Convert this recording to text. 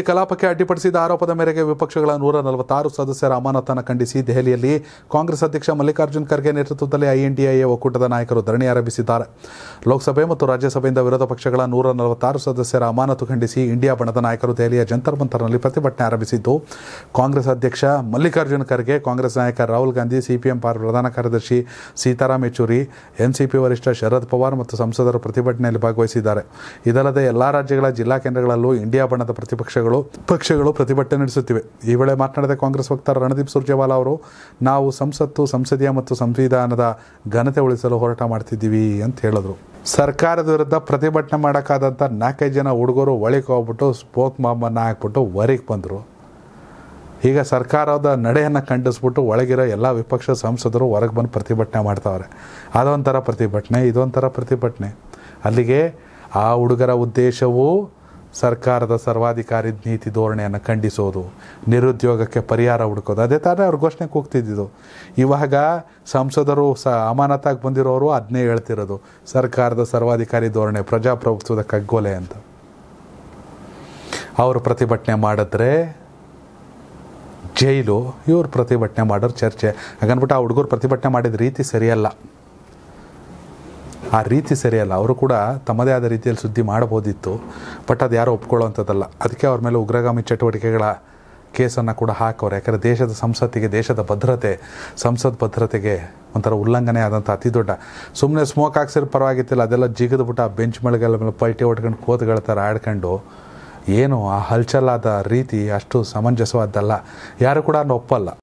ಈ ಕಲಾಪಕ್ಕೆ ಅಡ್ಡಿಪಡಿಸಿದ ಆರೋಪದ ಮೇರೆಗೆ ವಿಪಕ್ಷಗಳ ನೂರ ನಲವತ್ತಾರು ಸದಸ್ಯರ ಅಮಾನತನ್ನು ಖಂಡಿಸಿ ದೆಹಲಿಯಲ್ಲಿ ಕಾಂಗ್ರೆಸ್ ಅಧ್ಯಕ್ಷ ಮಲ್ಲಿಕಾರ್ಜುನ್ ಖರ್ಗೆ ನೇತೃತ್ವದಲ್ಲಿ ಐಎನ್ಡಿಎ ಒಕ್ಕೂಟದ ನಾಯಕರು ಧರಣಿ ಆರಂಭಿಸಿದ್ದಾರೆ ಲೋಕಸಭೆ ಮತ್ತು ರಾಜ್ಯಸಭೆಯಿಂದ ವಿರೋಧ ಪಕ್ಷಗಳ ನೂರ ನಲವತ್ತಾರು ಸದಸ್ಯರ ಅಮಾನತು ಖಂಡಿಸಿ ಇಂಡಿಯಾ ಬಣದ ನಾಯಕರು ದೆಹಲಿಯ ಜಂತರ್ ಮಂತರ್ನಲ್ಲಿ ಪ್ರತಿಭಟನೆ ಆರಂಭಿಸಿದ್ದು ಕಾಂಗ್ರೆಸ್ ಅಧ್ಯಕ್ಷ ಮಲ್ಲಿಕಾರ್ಜುನ್ ಖರ್ಗೆ ಕಾಂಗ್ರೆಸ್ ನಾಯಕ ರಾಹುಲ್ ಗಾಂಧಿ ಸಿಪಿಎಂ ಪಾರ್ ಪ್ರಧಾನ ಕಾರ್ಯದರ್ಶಿ ಸೀತಾರಾಮ್ ಯೆಚೂರಿ ಎನ್ಸಿಪಿ ವರಿಷ್ಠ ಶರದ್ ಪವಾರ್ ಮತ್ತು ಸಂಸದರು ಪ್ರತಿಭಟನೆಯಲ್ಲಿ ಭಾಗವಹಿಸಿದ್ದಾರೆ ಇದಲ್ಲದೆ ಎಲ್ಲಾ ರಾಜ್ಯಗಳ ಜಿಲ್ಲಾ ಕೇಂದ್ರಗಳಲ್ಲೂ ಇಂಡಿಯಾ ಬಣದ ಪ್ರತಿಪಕ್ಷ ಪಕ್ಷಗಳು ಪಕ್ಷಗಳು ಪ್ರತಿಭಟನೆ ನಡೆಸುತ್ತಿವೆ ಈ ವೇಳೆ ಮಾತನಾಡಿದ ಕಾಂಗ್ರೆಸ್ ವಕ್ತಾರ ರಣದೀಪ್ ಸುರ್ಜೇವಾಲಾ ಅವರು ನಾವು ಸಂಸತ್ತು ಸಂಸದೀಯ ಮತ್ತು ಸಂವಿಧಾನದ ಘನತೆ ಉಳಿಸಲು ಹೋರಾಟ ಮಾಡ್ತಿದ್ದೀವಿ ಅಂತ ಹೇಳಿದ್ರು ಸರ್ಕಾರದ ವಿರುದ್ಧ ಪ್ರತಿಭಟನೆ ಮಾಡೋಕ್ಕಾದಂಥ ನಾಲ್ಕೈದು ಜನ ಹುಡುಗರು ಒಳಗೆ ಹೋಗ್ಬಿಟ್ಟು ಸ್ಪೋಕ್ ಮಾಮನ್ನ ಹಾಕ್ಬಿಟ್ಟು ಹೊರಗೆ ಬಂದರು ಈಗ ಸರ್ಕಾರದ ನಡೆಯನ್ನು ಖಂಡಿಸ್ಬಿಟ್ಟು ಒಳಗಿರೋ ಎಲ್ಲ ವಿಪಕ್ಷ ಸಂಸದರು ಹೊರಗೆ ಬಂದು ಪ್ರತಿಭಟನೆ ಮಾಡ್ತಾವ್ರೆ ಅದೊಂಥರ ಪ್ರತಿಭಟನೆ ಇದೊಂಥರ ಪ್ರತಿಭಟನೆ ಅಲ್ಲಿಗೆ ಆ ಹುಡುಗರ ಉದ್ದೇಶವು ಸರ್ಕಾರದ ಸರ್ವಾಧಿಕಾರಿ ನೀತಿ ಧೋರಣೆಯನ್ನು ಖಂಡಿಸೋದು ನಿರುದ್ಯೋಗಕ್ಕೆ ಪರಿಹಾರ ಹುಡುಕೋದು ಅದೇ ಥರ ಅವ್ರ ಘೋಷಣೆ ಕೂಗ್ತಿದ್ದಿದ್ದು ಇವಾಗ ಸಂಸದರು ಸ ಅಮಾನತಾಗಿ ಬಂದಿರೋರು ಅದನ್ನೇ ಹೇಳ್ತಿರೋದು ಸರ್ಕಾರದ ಸರ್ವಾಧಿಕಾರಿ ಧೋರಣೆ ಪ್ರಜಾಪ್ರಭುತ್ವದ ಕಗ್ಗೊಲೆ ಅಂತ ಅವರು ಪ್ರತಿಭಟನೆ ಮಾಡಿದ್ರೆ ಜೈಲು ಇವ್ರು ಪ್ರತಿಭಟನೆ ಮಾಡೋರು ಚರ್ಚೆ ಹಾಗನ್ಬಿಟ್ಟು ಆ ಹುಡುಗರು ಪ್ರತಿಭಟನೆ ಮಾಡಿದ ರೀತಿ ಸರಿಯಲ್ಲ ಆ ರೀತಿ ಸರಿಯಲ್ಲ ಅವರು ಕೂಡ ತಮ್ಮದೇ ಆದ ರೀತಿಯಲ್ಲಿ ಸುದ್ದಿ ಮಾಡಬಹುದಿತ್ತು ಬಟ್ ಅದು ಯಾರೂ ಒಪ್ಕೊಳ್ಳುವಂಥದ್ದಲ್ಲ ಅದಕ್ಕೆ ಅವ್ರ ಮೇಲೆ ಉಗ್ರಗಾಮಿ ಚಟುವಟಿಕೆಗಳ ಕೇಸನ್ನು ಕೂಡ ಹಾಕೋರು ಯಾಕಂದರೆ ದೇಶದ ಸಂಸತ್ತಿಗೆ ದೇಶದ ಭದ್ರತೆ ಸಂಸತ್ ಭದ್ರತೆಗೆ ಒಂಥರ ಉಲ್ಲಂಘನೆ ಆದಂಥ ಅತಿ ದೊಡ್ಡ ಸುಮ್ಮನೆ ಸ್ಮೋಕ್ ಹಾಕ್ಸಿರೋ ಪರವಾಗಿತ್ತಿಲ್ಲ ಅದೆಲ್ಲ ಜಿಗಿದ್ಬಿಟ್ಟು ಆ ಬೆಂಚ್ ಮಳಿಗೆಲ್ಲ ಮೇಲೆ ಪಲ್ಟಿ ಹೊಟ್ಕೊಂಡು ಕೋತ್ಗಳ ಥರ ಆಡ್ಕೊಂಡು ಏನು ಆ ಹಲ್ಚಲಾದ ರೀತಿ ಅಷ್ಟು ಸಮಂಜಸವಾದ್ದಲ್ಲ ಯಾರು ಕೂಡ ಅನ್ನ ಒಪ್ಪಲ್ಲ